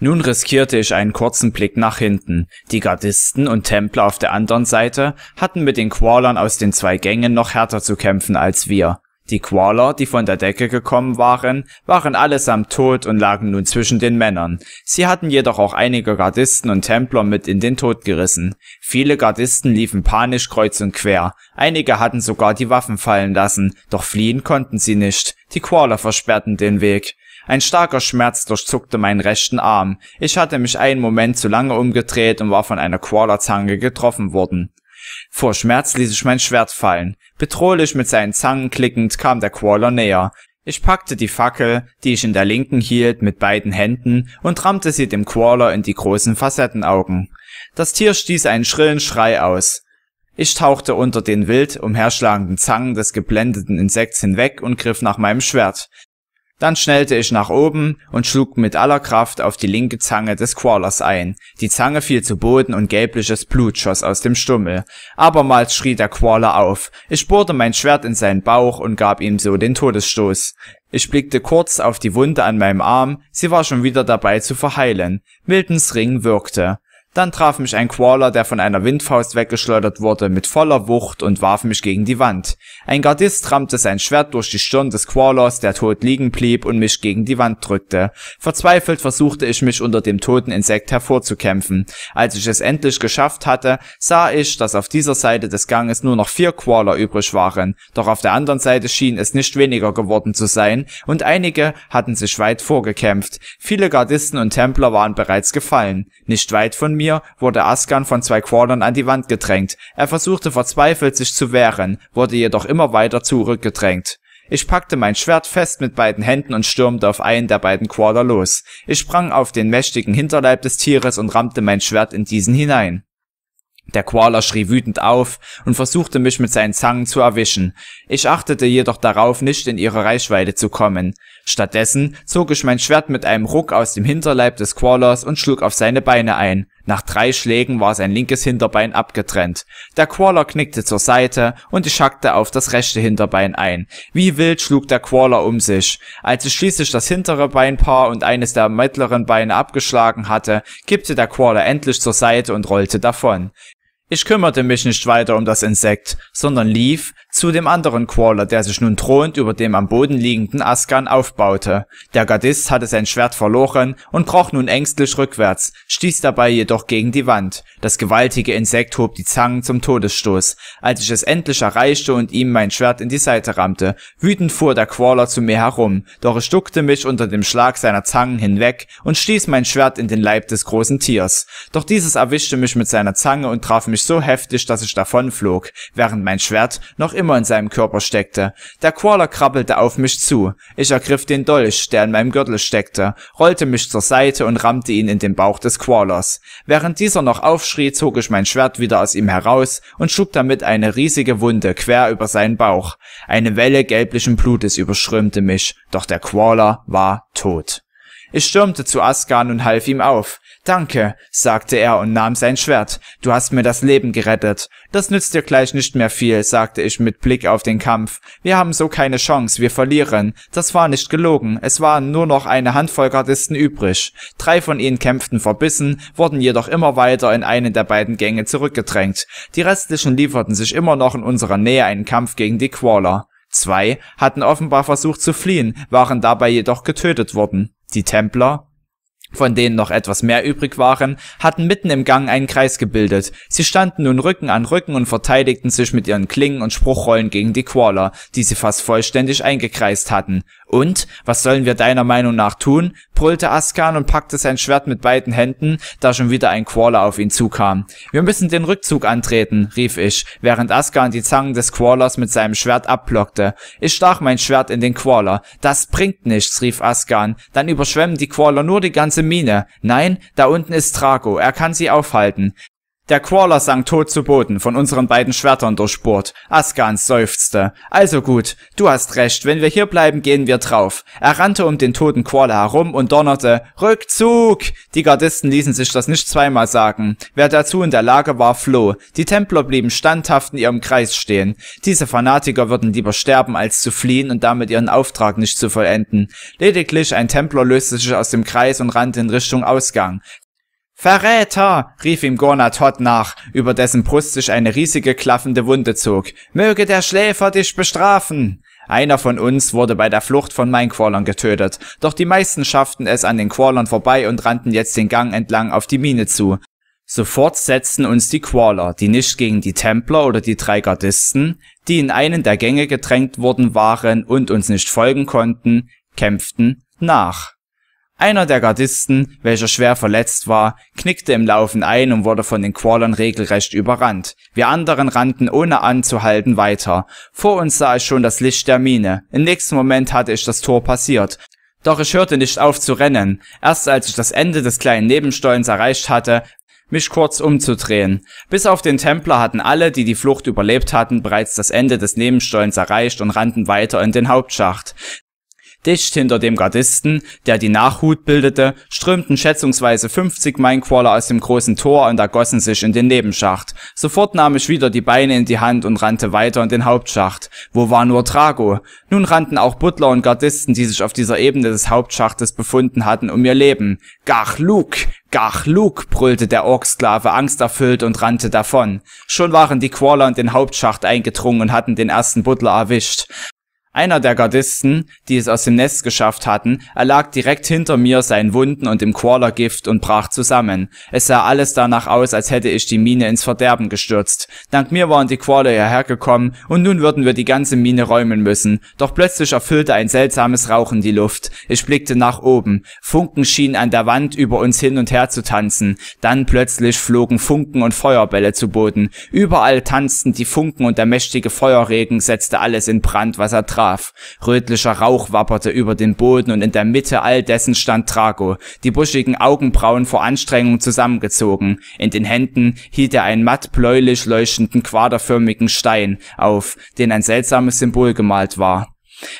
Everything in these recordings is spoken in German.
Nun riskierte ich einen kurzen Blick nach hinten. Die Gardisten und Templer auf der anderen Seite hatten mit den Qualern aus den zwei Gängen noch härter zu kämpfen als wir. Die Qualer, die von der Decke gekommen waren, waren allesamt tot und lagen nun zwischen den Männern. Sie hatten jedoch auch einige Gardisten und Templer mit in den Tod gerissen. Viele Gardisten liefen panisch kreuz und quer. Einige hatten sogar die Waffen fallen lassen, doch fliehen konnten sie nicht. Die Qualer versperrten den Weg. Ein starker Schmerz durchzuckte meinen rechten Arm. Ich hatte mich einen Moment zu lange umgedreht und war von einer Quaderzange getroffen worden. Vor Schmerz ließ ich mein Schwert fallen. Bedrohlich mit seinen Zangen klickend kam der Quarler näher. Ich packte die Fackel, die ich in der linken hielt, mit beiden Händen und rammte sie dem Quarler in die großen Facettenaugen. Das Tier stieß einen schrillen Schrei aus. Ich tauchte unter den wild umherschlagenden Zangen des geblendeten Insekts hinweg und griff nach meinem Schwert. Dann schnellte ich nach oben und schlug mit aller Kraft auf die linke Zange des Koalas ein. Die Zange fiel zu Boden und gelbliches Blut schoss aus dem Stummel. Abermals schrie der Koala auf. Ich bohrte mein Schwert in seinen Bauch und gab ihm so den Todesstoß. Ich blickte kurz auf die Wunde an meinem Arm, sie war schon wieder dabei zu verheilen. Miltons Ring wirkte. Dann traf mich ein Qualler, der von einer Windfaust weggeschleudert wurde, mit voller Wucht und warf mich gegen die Wand. Ein Gardist rammte sein Schwert durch die Stirn des Qualers, der tot liegen blieb und mich gegen die Wand drückte. Verzweifelt versuchte ich mich unter dem toten Insekt hervorzukämpfen. Als ich es endlich geschafft hatte, sah ich, dass auf dieser Seite des Ganges nur noch vier Qualler übrig waren, doch auf der anderen Seite schien es nicht weniger geworden zu sein und einige hatten sich weit vorgekämpft. Viele Gardisten und Templer waren bereits gefallen, nicht weit von mir mir wurde Askan von zwei Crawlern an die Wand gedrängt. Er versuchte verzweifelt sich zu wehren, wurde jedoch immer weiter zurückgedrängt. Ich packte mein Schwert fest mit beiden Händen und stürmte auf einen der beiden Crawler los. Ich sprang auf den mächtigen Hinterleib des Tieres und rammte mein Schwert in diesen hinein. Der Qualer schrie wütend auf und versuchte mich mit seinen Zangen zu erwischen. Ich achtete jedoch darauf, nicht in ihre Reichweite zu kommen. Stattdessen zog ich mein Schwert mit einem Ruck aus dem Hinterleib des Qualors und schlug auf seine Beine ein. Nach drei Schlägen war sein linkes Hinterbein abgetrennt. Der Qualler knickte zur Seite und ich hackte auf das rechte Hinterbein ein. Wie wild schlug der Qualler um sich. Als ich schließlich das hintere Beinpaar und eines der mittleren Beine abgeschlagen hatte, kippte der Qualler endlich zur Seite und rollte davon. Ich kümmerte mich nicht weiter um das Insekt, sondern lief zu dem anderen Qualler, der sich nun drohend über dem am Boden liegenden Askan aufbaute. Der Gardist hatte sein Schwert verloren und kroch nun ängstlich rückwärts, stieß dabei jedoch gegen die Wand. Das gewaltige Insekt hob die Zangen zum Todesstoß. Als ich es endlich erreichte und ihm mein Schwert in die Seite rammte, wütend fuhr der Qualler zu mir herum, doch ich duckte mich unter dem Schlag seiner Zangen hinweg und stieß mein Schwert in den Leib des großen Tiers. Doch dieses erwischte mich mit seiner Zange und traf mich mich so heftig, dass ich davonflog, während mein Schwert noch immer in seinem Körper steckte. Der Qualler krabbelte auf mich zu. Ich ergriff den Dolch, der in meinem Gürtel steckte, rollte mich zur Seite und rammte ihn in den Bauch des Qualers. Während dieser noch aufschrie, zog ich mein Schwert wieder aus ihm heraus und schlug damit eine riesige Wunde quer über seinen Bauch. Eine Welle gelblichen Blutes überschrömte mich, doch der Qualler war tot. Ich stürmte zu Askan und half ihm auf. Danke, sagte er und nahm sein Schwert. Du hast mir das Leben gerettet. Das nützt dir gleich nicht mehr viel, sagte ich mit Blick auf den Kampf. Wir haben so keine Chance, wir verlieren. Das war nicht gelogen, es waren nur noch eine Handvoll Gardisten übrig. Drei von ihnen kämpften verbissen, wurden jedoch immer weiter in einen der beiden Gänge zurückgedrängt. Die restlichen lieferten sich immer noch in unserer Nähe einen Kampf gegen die Qualler. Zwei hatten offenbar versucht zu fliehen, waren dabei jedoch getötet worden. Die Templer, von denen noch etwas mehr übrig waren, hatten mitten im Gang einen Kreis gebildet. Sie standen nun Rücken an Rücken und verteidigten sich mit ihren Klingen und Spruchrollen gegen die Qualler, die sie fast vollständig eingekreist hatten. Und, was sollen wir deiner Meinung nach tun? brüllte Askan und packte sein Schwert mit beiden Händen, da schon wieder ein Qualler auf ihn zukam. Wir müssen den Rückzug antreten, rief ich, während Askan die Zangen des Quallers mit seinem Schwert abblockte. Ich stach mein Schwert in den Qualler. Das bringt nichts, rief Askan. Dann überschwemmen die Qualler nur die ganze Mine. Nein, da unten ist Trago. er kann sie aufhalten. Der Crawler sank tot zu Boden, von unseren beiden Schwertern durchbohrt. Askans seufzte. Also gut, du hast recht, wenn wir hier bleiben, gehen wir drauf. Er rannte um den toten Crawler herum und donnerte, Rückzug! Die Gardisten ließen sich das nicht zweimal sagen. Wer dazu in der Lage war, floh. Die Templer blieben standhaft in ihrem Kreis stehen. Diese Fanatiker würden lieber sterben, als zu fliehen und damit ihren Auftrag nicht zu vollenden. Lediglich ein Templer löste sich aus dem Kreis und rannte in Richtung Ausgang. Verräter! rief ihm Gornatot nach, über dessen Brust sich eine riesige klaffende Wunde zog. Möge der Schläfer dich bestrafen! Einer von uns wurde bei der Flucht von Minecrawlern getötet, doch die meisten schafften es an den Quallern vorbei und rannten jetzt den Gang entlang auf die Mine zu. Sofort setzten uns die Qualler, die nicht gegen die Templer oder die drei Gardisten, die in einen der Gänge gedrängt worden waren und uns nicht folgen konnten, kämpften, nach. Einer der Gardisten, welcher schwer verletzt war, knickte im Laufen ein und wurde von den Qualern regelrecht überrannt. Wir anderen rannten ohne anzuhalten weiter. Vor uns sah ich schon das Licht der Mine. Im nächsten Moment hatte ich das Tor passiert. Doch ich hörte nicht auf zu rennen. Erst als ich das Ende des kleinen Nebenstollens erreicht hatte, mich kurz umzudrehen. Bis auf den Templer hatten alle, die die Flucht überlebt hatten, bereits das Ende des Nebenstollens erreicht und rannten weiter in den Hauptschacht. Dicht hinter dem Gardisten, der die Nachhut bildete, strömten schätzungsweise 50 Minecrawler aus dem großen Tor und ergossen sich in den Nebenschacht. Sofort nahm ich wieder die Beine in die Hand und rannte weiter in den Hauptschacht. Wo war nur Drago? Nun rannten auch Butler und Gardisten, die sich auf dieser Ebene des Hauptschachtes befunden hatten, um ihr Leben. Gach Luke! Gach Luke! brüllte der Orksklave angsterfüllt und rannte davon. Schon waren die Qualler in den Hauptschacht eingedrungen und hatten den ersten Butler erwischt. Einer der Gardisten, die es aus dem Nest geschafft hatten, erlag direkt hinter mir seinen Wunden und dem Qualergift und brach zusammen. Es sah alles danach aus, als hätte ich die Mine ins Verderben gestürzt. Dank mir waren die Qualer hierher gekommen und nun würden wir die ganze Mine räumen müssen. Doch plötzlich erfüllte ein seltsames Rauchen die Luft. Ich blickte nach oben. Funken schienen an der Wand über uns hin und her zu tanzen. Dann plötzlich flogen Funken und Feuerbälle zu Boden. Überall tanzten die Funken und der mächtige Feuerregen setzte alles in Brand, was er traf traf. Rötlicher Rauch wapperte über den Boden und in der Mitte all dessen stand Trago, die buschigen Augenbrauen vor Anstrengung zusammengezogen. In den Händen hielt er einen matt bläulich leuchtenden quaderförmigen Stein auf, den ein seltsames Symbol gemalt war.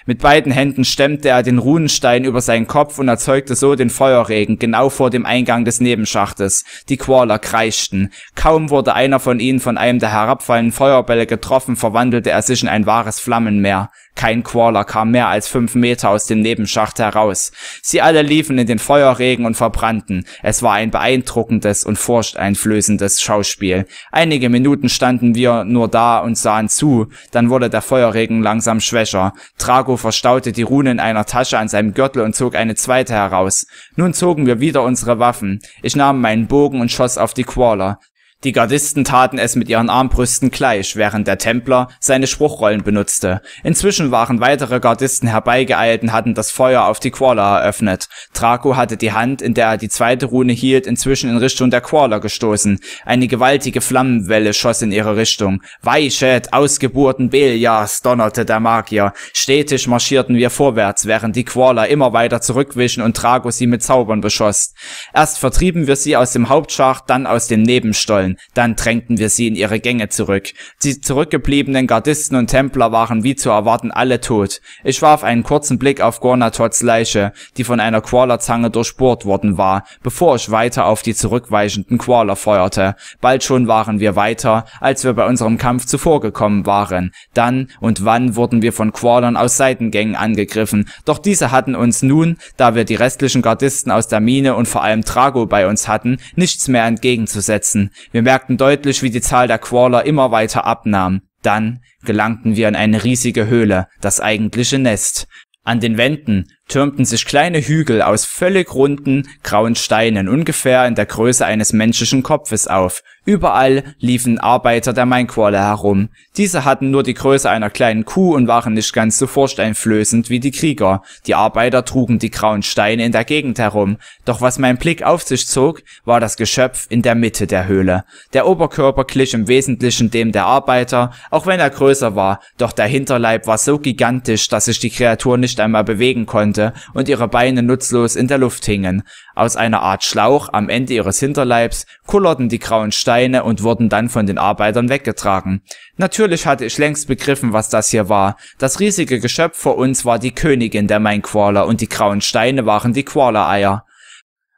Mit beiden Händen stemmte er den Runenstein über seinen Kopf und erzeugte so den Feuerregen genau vor dem Eingang des Nebenschachtes. Die Qualer kreischten. Kaum wurde einer von ihnen von einem der herabfallenden Feuerbälle getroffen, verwandelte er sich in ein wahres Flammenmeer. Kein Quarler kam mehr als fünf Meter aus dem Nebenschacht heraus. Sie alle liefen in den Feuerregen und verbrannten. Es war ein beeindruckendes und furchteinflößendes Schauspiel. Einige Minuten standen wir nur da und sahen zu, dann wurde der Feuerregen langsam schwächer. Drago verstaute die Rune in einer Tasche an seinem Gürtel und zog eine zweite heraus. Nun zogen wir wieder unsere Waffen. Ich nahm meinen Bogen und schoss auf die Quarler. Die Gardisten taten es mit ihren Armbrüsten gleich, während der Templer seine Spruchrollen benutzte. Inzwischen waren weitere Gardisten herbeigeeilt und hatten das Feuer auf die Quarler eröffnet. Draco hatte die Hand, in der er die zweite Rune hielt, inzwischen in Richtung der Quarler gestoßen. Eine gewaltige Flammenwelle schoss in ihre Richtung. Weichet, ausgeburten Belias, donnerte der Magier. Stetig marschierten wir vorwärts, während die Quarler immer weiter zurückwischen und Draco sie mit Zaubern beschoss. Erst vertrieben wir sie aus dem Hauptschacht, dann aus dem Nebenstollen. Gefangenen, dann drängten wir sie in ihre Gänge zurück. Die zurückgebliebenen Gardisten und Templer waren wie zu erwarten alle tot. Ich warf einen kurzen Blick auf Gornatots Leiche, die von einer Qualerzange durchbohrt worden war, bevor ich weiter auf die zurückweichenden Qualer feuerte. Bald schon waren wir weiter, als wir bei unserem Kampf zuvor gekommen waren. Dann und wann wurden wir von Qualern aus Seitengängen angegriffen, doch diese hatten uns nun, da wir die restlichen Gardisten aus der Mine und vor allem Trago bei uns hatten, nichts mehr entgegenzusetzen. Wir merkten deutlich, wie die Zahl der Qualler immer weiter abnahm. Dann gelangten wir in eine riesige Höhle, das eigentliche Nest. An den Wänden türmten sich kleine Hügel aus völlig runden, grauen Steinen ungefähr in der Größe eines menschlichen Kopfes auf. Überall liefen Arbeiter der Mainqualle herum. Diese hatten nur die Größe einer kleinen Kuh und waren nicht ganz so furchteinflößend wie die Krieger. Die Arbeiter trugen die grauen Steine in der Gegend herum. Doch was mein Blick auf sich zog, war das Geschöpf in der Mitte der Höhle. Der Oberkörper glich im Wesentlichen dem der Arbeiter, auch wenn er größer war, doch der Hinterleib war so gigantisch, dass sich die Kreatur nicht einmal bewegen konnte konnte und ihre Beine nutzlos in der Luft hingen. Aus einer Art Schlauch am Ende ihres Hinterleibs kullerten die grauen Steine und wurden dann von den Arbeitern weggetragen. Natürlich hatte ich längst begriffen, was das hier war. Das riesige Geschöpf vor uns war die Königin der Mainqualer und die grauen Steine waren die Qualer-Eier.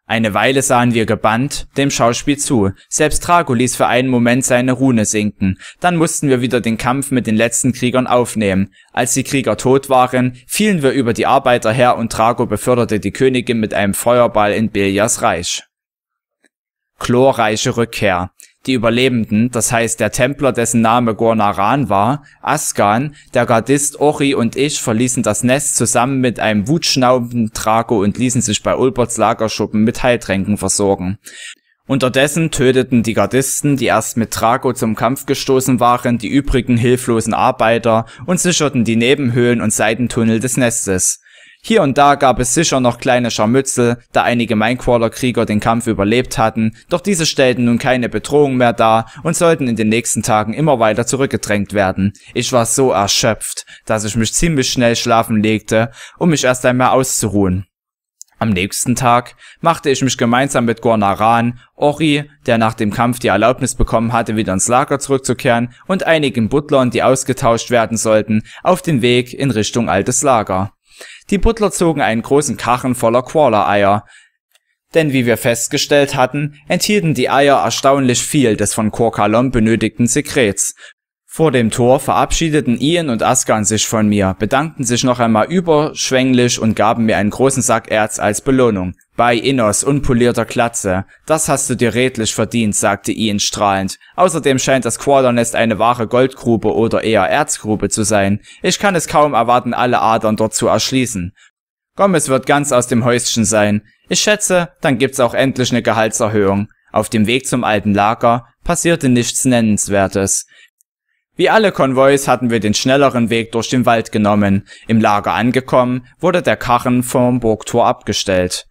Eine Weile sahen wir gebannt dem Schauspiel zu. Selbst Trago ließ für einen Moment seine Rune sinken. Dann mussten wir wieder den Kampf mit den letzten Kriegern aufnehmen. Als die Krieger tot waren, fielen wir über die Arbeiter her und Trago beförderte die Königin mit einem Feuerball in Biljas Reich. Chlorreiche Rückkehr die Überlebenden, das heißt der Templer, dessen Name Gornaran war, Askan, der Gardist Ori und ich verließen das Nest zusammen mit einem wutschnaubenden Drago und ließen sich bei Ulberts Lagerschuppen mit Heiltränken versorgen. Unterdessen töteten die Gardisten, die erst mit Drago zum Kampf gestoßen waren, die übrigen hilflosen Arbeiter und sicherten die Nebenhöhlen und Seitentunnel des Nestes. Hier und da gab es sicher noch kleine Scharmützel, da einige minecrawler krieger den Kampf überlebt hatten, doch diese stellten nun keine Bedrohung mehr dar und sollten in den nächsten Tagen immer weiter zurückgedrängt werden. Ich war so erschöpft, dass ich mich ziemlich schnell schlafen legte, um mich erst einmal auszuruhen. Am nächsten Tag machte ich mich gemeinsam mit Gornaran, Ori, der nach dem Kampf die Erlaubnis bekommen hatte, wieder ins Lager zurückzukehren, und einigen Butlern, die ausgetauscht werden sollten, auf den Weg in Richtung altes Lager. Die Butler zogen einen großen Karren voller Qualler-Eier. Denn wie wir festgestellt hatten, enthielten die Eier erstaunlich viel des von Korkalon benötigten Sekrets vor dem Tor verabschiedeten Ian und Askan sich von mir, bedankten sich noch einmal überschwänglich und gaben mir einen großen Sack Erz als Belohnung. Bei Innos unpolierter Klatze. Das hast du dir redlich verdient, sagte Ian strahlend. Außerdem scheint das Quadernest eine wahre Goldgrube oder eher Erzgrube zu sein. Ich kann es kaum erwarten, alle Adern dort zu erschließen. Gomez wird ganz aus dem Häuschen sein. Ich schätze, dann gibt's auch endlich eine Gehaltserhöhung. Auf dem Weg zum alten Lager passierte nichts Nennenswertes. Wie alle Konvois hatten wir den schnelleren Weg durch den Wald genommen, im Lager angekommen, wurde der Karren vom Burgtor abgestellt.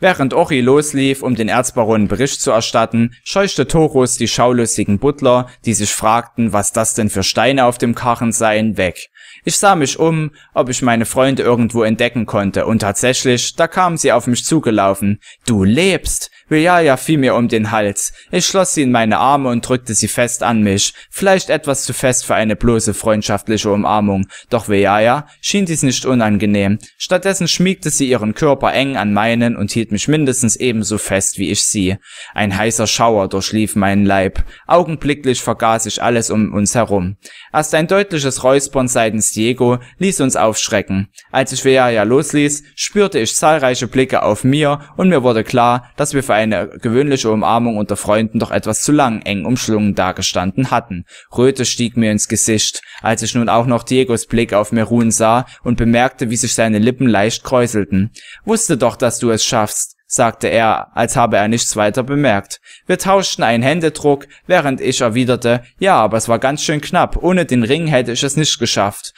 Während Ori loslief, um den Erzbaron Bericht zu erstatten, scheuchte Torus die schaulustigen Butler, die sich fragten, was das denn für Steine auf dem Karren seien, weg. Ich sah mich um, ob ich meine Freunde irgendwo entdecken konnte, und tatsächlich, da kamen sie auf mich zugelaufen. Du lebst! Riaja fiel mir um den Hals. Ich schloss sie in meine Arme und drückte sie fest an mich. Vielleicht etwas zu fest für eine bloße freundschaftliche Umarmung. Doch Riaja schien dies nicht unangenehm. Stattdessen schmiegte sie ihren Körper eng an meinen und hielt mich mindestens ebenso fest wie ich sie. Ein heißer Schauer durchlief meinen Leib. Augenblicklich vergaß ich alles um uns herum. Erst ein deutliches Räuspern seitens Diego ließ uns aufschrecken. Als ich Riaja losließ, spürte ich zahlreiche Blicke auf mir und mir wurde klar, dass wir für eine gewöhnliche Umarmung unter Freunden doch etwas zu lang eng umschlungen dagestanden hatten. Röte stieg mir ins Gesicht, als ich nun auch noch Diegos Blick auf Merun sah und bemerkte, wie sich seine Lippen leicht kräuselten. Wusste doch, dass du es schaffst sagte er, als habe er nichts weiter bemerkt. Wir tauschten einen Händedruck, während ich erwiderte, ja, aber es war ganz schön knapp, ohne den Ring hätte ich es nicht geschafft.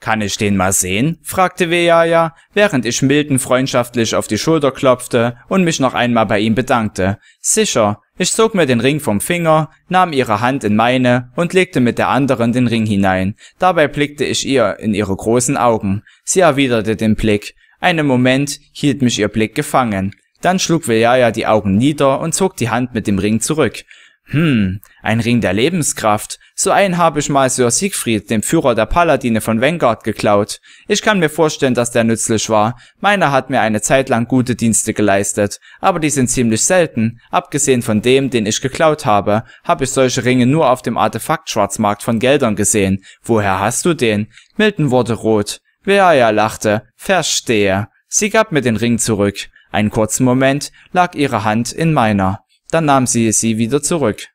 Kann ich den mal sehen? fragte Weaja, während ich Milton freundschaftlich auf die Schulter klopfte und mich noch einmal bei ihm bedankte. Sicher, ich zog mir den Ring vom Finger, nahm ihre Hand in meine und legte mit der anderen den Ring hinein. Dabei blickte ich ihr in ihre großen Augen. Sie erwiderte den Blick. Einen Moment hielt mich ihr Blick gefangen. Dann schlug Veljaya die Augen nieder und zog die Hand mit dem Ring zurück. Hm, ein Ring der Lebenskraft. So einen habe ich mal Sir Siegfried, dem Führer der Paladine von Vanguard, geklaut. Ich kann mir vorstellen, dass der nützlich war. Meiner hat mir eine Zeit lang gute Dienste geleistet, aber die sind ziemlich selten. Abgesehen von dem, den ich geklaut habe, habe ich solche Ringe nur auf dem Artefakt-Schwarzmarkt von Geldern gesehen. Woher hast du den? Milton wurde rot. Wer ja lachte. Verstehe. Sie gab mir den Ring zurück. Einen kurzen Moment lag ihre Hand in meiner. Dann nahm sie sie wieder zurück.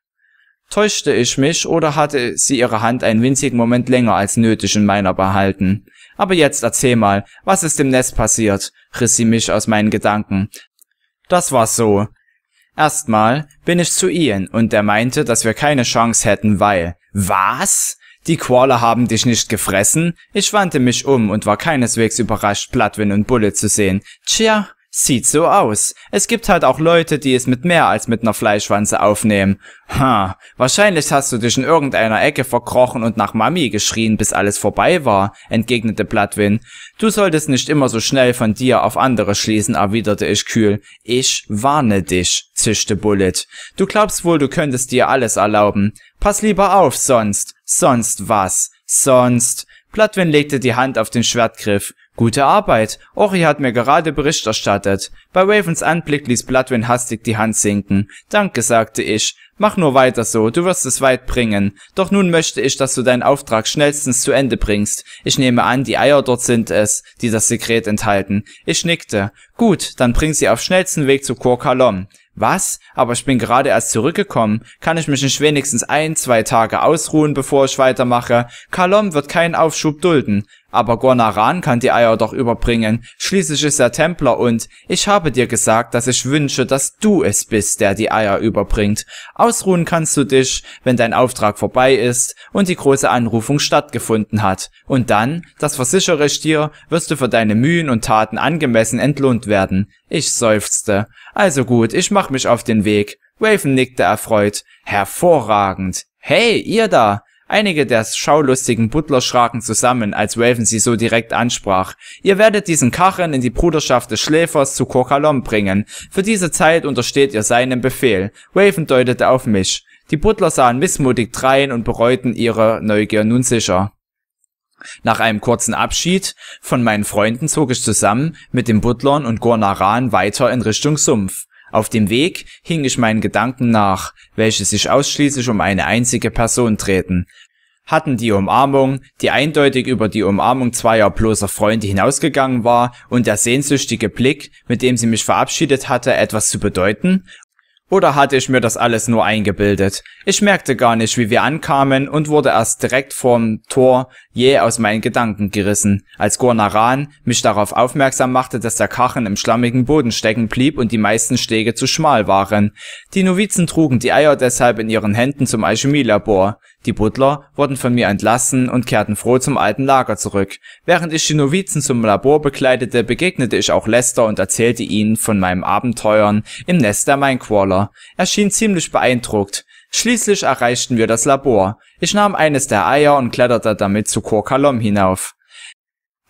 Täuschte ich mich oder hatte sie ihre Hand einen winzigen Moment länger als nötig in meiner behalten? Aber jetzt erzähl mal, was ist im Nest passiert? riss sie mich aus meinen Gedanken. Das war so. Erstmal bin ich zu Ian und er meinte, dass wir keine Chance hätten, weil. Was? Die Qualer haben dich nicht gefressen? Ich wandte mich um und war keineswegs überrascht, Plattwin und Bulle zu sehen. Tja, Sieht so aus. Es gibt halt auch Leute, die es mit mehr als mit ner Fleischwanze aufnehmen. Ha, wahrscheinlich hast du dich in irgendeiner Ecke verkrochen und nach Mami geschrien, bis alles vorbei war, entgegnete Plattwin. Du solltest nicht immer so schnell von dir auf andere schließen, erwiderte ich kühl. Ich warne dich, zischte Bullet. Du glaubst wohl, du könntest dir alles erlauben. Pass lieber auf, sonst, sonst was, sonst, Platwin legte die Hand auf den Schwertgriff. Gute Arbeit. Ori hat mir gerade Bericht erstattet. Bei Ravens Anblick ließ Platwin hastig die Hand sinken. Danke, sagte ich. Mach nur weiter so, du wirst es weit bringen. Doch nun möchte ich, dass du deinen Auftrag schnellstens zu Ende bringst. Ich nehme an, die Eier dort sind es, die das Sekret enthalten. Ich nickte. Gut, dann bring sie auf schnellsten Weg zu Korkalom. Was? Aber ich bin gerade erst zurückgekommen. Kann ich mich nicht wenigstens ein, zwei Tage ausruhen, bevor ich weitermache? Kalom wird keinen Aufschub dulden aber Gornaran kann die Eier doch überbringen, schließlich ist er Templer und ich habe dir gesagt, dass ich wünsche, dass du es bist, der die Eier überbringt. Ausruhen kannst du dich, wenn dein Auftrag vorbei ist und die große Anrufung stattgefunden hat. Und dann, das versichere ich dir, wirst du für deine Mühen und Taten angemessen entlohnt werden. Ich seufzte. Also gut, ich mach mich auf den Weg. Raven nickte erfreut. Hervorragend. Hey, ihr da! Einige der schaulustigen Butler schraken zusammen, als Raven sie so direkt ansprach. Ihr werdet diesen Karren in die Bruderschaft des Schläfers zu Kokalom bringen. Für diese Zeit untersteht ihr seinem Befehl. Raven deutete auf mich. Die Butler sahen missmutig drein und bereuten ihre Neugier nun sicher. Nach einem kurzen Abschied von meinen Freunden zog ich zusammen mit den Butlern und Gornaran weiter in Richtung Sumpf. Auf dem Weg hing ich meinen Gedanken nach, welche sich ausschließlich um eine einzige Person drehten. Hatten die Umarmung, die eindeutig über die Umarmung zweier bloßer Freunde hinausgegangen war, und der sehnsüchtige Blick, mit dem sie mich verabschiedet hatte, etwas zu bedeuten, oder hatte ich mir das alles nur eingebildet? Ich merkte gar nicht, wie wir ankamen und wurde erst direkt vorm Tor jäh aus meinen Gedanken gerissen, als Gornaran mich darauf aufmerksam machte, dass der Kachen im schlammigen Boden stecken blieb und die meisten Stege zu schmal waren. Die Novizen trugen die Eier deshalb in ihren Händen zum Alchemielabor. Die Butler wurden von mir entlassen und kehrten froh zum alten Lager zurück. Während ich die Novizen zum Labor begleitete, begegnete ich auch Lester und erzählte ihnen von meinem Abenteuern im Nest der Minecrawler. Er schien ziemlich beeindruckt. Schließlich erreichten wir das Labor. Ich nahm eines der Eier und kletterte damit zu Korkalom hinauf.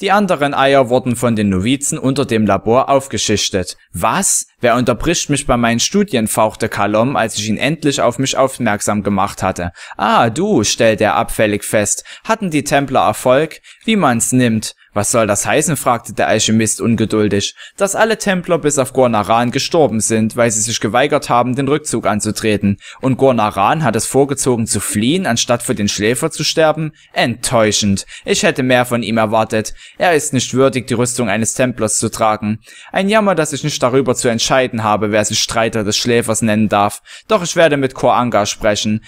Die anderen Eier wurden von den Novizen unter dem Labor aufgeschichtet. Was? Wer unterbricht mich bei meinen Studien, fauchte Kalom, als ich ihn endlich auf mich aufmerksam gemacht hatte. Ah, du, stellte er abfällig fest. Hatten die Templer Erfolg? Wie man's nimmt. Was soll das heißen? fragte der Alchemist ungeduldig. Dass alle Templer bis auf Gornaran gestorben sind, weil sie sich geweigert haben, den Rückzug anzutreten. Und Gornaran hat es vorgezogen zu fliehen, anstatt für den Schläfer zu sterben? Enttäuschend. Ich hätte mehr von ihm erwartet. Er ist nicht würdig, die Rüstung eines Templers zu tragen. Ein Jammer, dass ich nicht darüber zu entscheiden entscheiden habe, wer sich Streiter des Schläfers nennen darf, doch ich werde mit Koanga sprechen.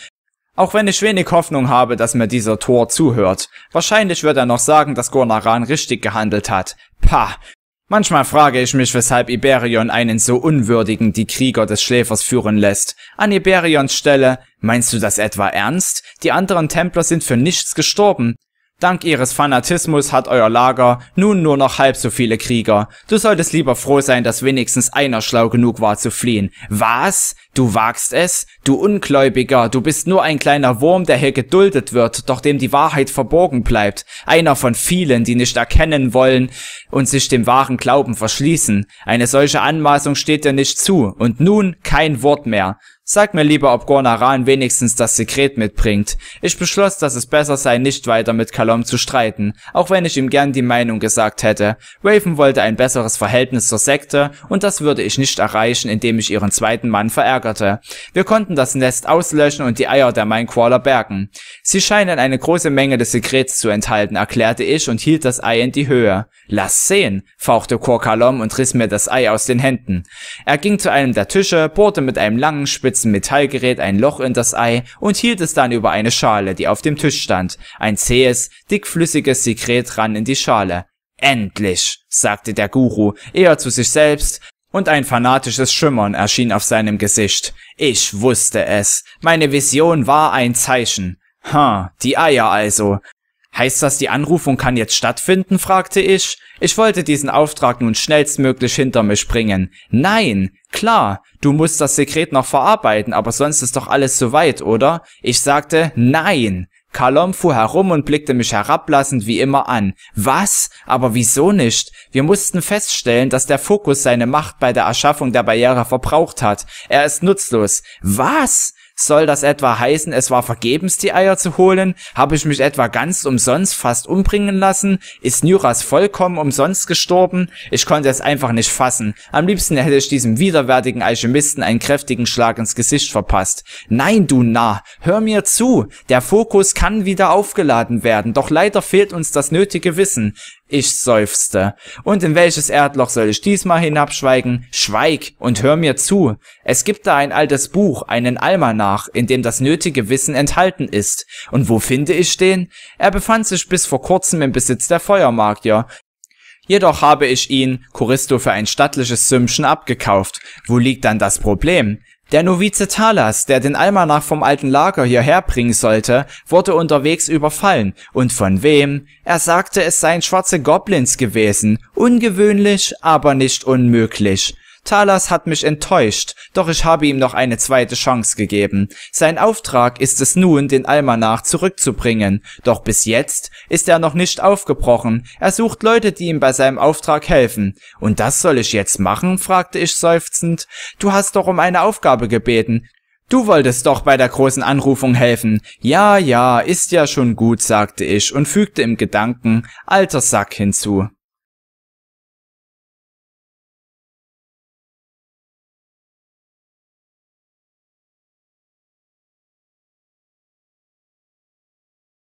Auch wenn ich wenig Hoffnung habe, dass mir dieser Tor zuhört. Wahrscheinlich wird er noch sagen, dass Gornaran richtig gehandelt hat. Pah, Manchmal frage ich mich, weshalb Iberion einen so unwürdigen die Krieger des Schläfers führen lässt. An Iberions Stelle, meinst du das etwa ernst? Die anderen Templer sind für nichts gestorben. Dank ihres Fanatismus hat euer Lager nun nur noch halb so viele Krieger. Du solltest lieber froh sein, dass wenigstens einer schlau genug war zu fliehen. Was? Du wagst es? Du Ungläubiger, du bist nur ein kleiner Wurm, der hier geduldet wird, doch dem die Wahrheit verborgen bleibt. Einer von vielen, die nicht erkennen wollen und sich dem wahren Glauben verschließen. Eine solche Anmaßung steht dir nicht zu, und nun kein Wort mehr. Sag mir lieber, ob Gornaran wenigstens das Sekret mitbringt. Ich beschloss, dass es besser sei, nicht weiter mit Kalom zu streiten, auch wenn ich ihm gern die Meinung gesagt hätte. Raven wollte ein besseres Verhältnis zur Sekte und das würde ich nicht erreichen, indem ich ihren zweiten Mann verärgerte. Wir konnten das Nest auslöschen und die Eier der Minecrawler bergen. Sie scheinen eine große Menge des Sekrets zu enthalten, erklärte ich und hielt das Ei in die Höhe. Lass sehen, fauchte Kor Kalom und riss mir das Ei aus den Händen. Er ging zu einem der Tische, bohrte mit einem langen, spitzen spitzen Metallgerät ein Loch in das Ei und hielt es dann über eine Schale, die auf dem Tisch stand. Ein zähes, dickflüssiges Sekret rann in die Schale. Endlich, sagte der Guru, eher zu sich selbst, und ein fanatisches Schimmern erschien auf seinem Gesicht. Ich wusste es. Meine Vision war ein Zeichen. Ha, die Eier also. Heißt das, die Anrufung kann jetzt stattfinden? fragte ich. Ich wollte diesen Auftrag nun schnellstmöglich hinter mich bringen. Nein, Klar, du musst das Sekret noch verarbeiten, aber sonst ist doch alles soweit, oder? Ich sagte, nein. Kalom fuhr herum und blickte mich herablassend wie immer an. Was? Aber wieso nicht? Wir mussten feststellen, dass der Fokus seine Macht bei der Erschaffung der Barriere verbraucht hat. Er ist nutzlos. Was? Soll das etwa heißen, es war vergebens, die Eier zu holen? Habe ich mich etwa ganz umsonst fast umbringen lassen? Ist Nyras vollkommen umsonst gestorben? Ich konnte es einfach nicht fassen. Am liebsten hätte ich diesem widerwärtigen Alchemisten einen kräftigen Schlag ins Gesicht verpasst. Nein, du Narr, hör mir zu. Der Fokus kann wieder aufgeladen werden, doch leider fehlt uns das nötige Wissen. Ich seufzte. Und in welches Erdloch soll ich diesmal hinabschweigen? Schweig und hör mir zu. Es gibt da ein altes Buch, einen Almanach, in dem das nötige Wissen enthalten ist. Und wo finde ich den? Er befand sich bis vor kurzem im Besitz der Feuermagier. Jedoch habe ich ihn, Choristo, für ein stattliches Sümmchen abgekauft. Wo liegt dann das Problem? Der Novize Talas, der den Almanach vom alten Lager hierher bringen sollte, wurde unterwegs überfallen. Und von wem? Er sagte, es seien schwarze Goblins gewesen. Ungewöhnlich, aber nicht unmöglich. Talas hat mich enttäuscht, doch ich habe ihm noch eine zweite Chance gegeben. Sein Auftrag ist es nun, den Almanach zurückzubringen, doch bis jetzt ist er noch nicht aufgebrochen. Er sucht Leute, die ihm bei seinem Auftrag helfen. Und das soll ich jetzt machen? fragte ich seufzend. Du hast doch um eine Aufgabe gebeten. Du wolltest doch bei der großen Anrufung helfen. Ja, ja, ist ja schon gut, sagte ich und fügte im Gedanken alter Sack hinzu.